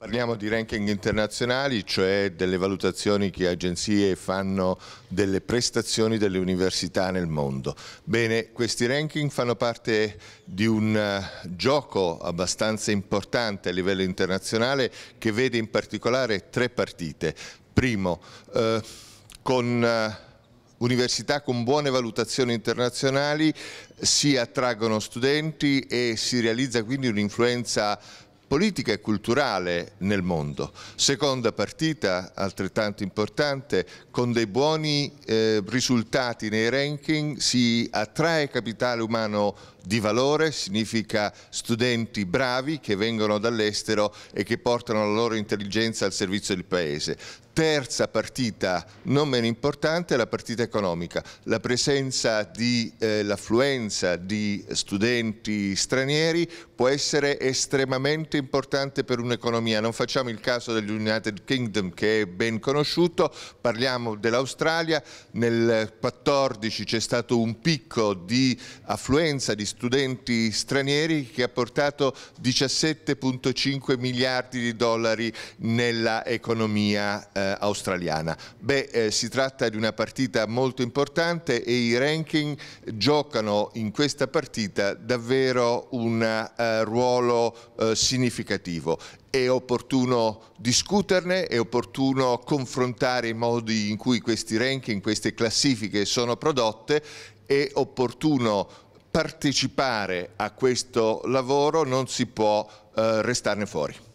Parliamo di ranking internazionali, cioè delle valutazioni che agenzie fanno delle prestazioni delle università nel mondo. Bene, questi ranking fanno parte di un eh, gioco abbastanza importante a livello internazionale che vede in particolare tre partite. Primo, eh, con... Eh, università con buone valutazioni internazionali si attraggono studenti e si realizza quindi un'influenza politica e culturale nel mondo. Seconda partita, altrettanto importante, con dei buoni eh, risultati nei ranking si attrae capitale umano di valore, significa studenti bravi che vengono dall'estero e che portano la loro intelligenza al servizio del Paese terza partita non meno importante è la partita economica. La presenza di eh, l'affluenza di studenti stranieri può essere estremamente importante per un'economia. Non facciamo il caso dell'United Kingdom che è ben conosciuto, parliamo dell'Australia. Nel 2014 c'è stato un picco di affluenza di studenti stranieri che ha portato 17,5 miliardi di dollari nell'economia. economia eh, eh, australiana. Beh, eh, si tratta di una partita molto importante e i ranking giocano in questa partita davvero un eh, ruolo significativo è opportuno discuterne, è opportuno confrontare i modi in cui questi ranking, queste classifiche sono prodotte, è opportuno partecipare a questo lavoro, non si può eh, restarne fuori.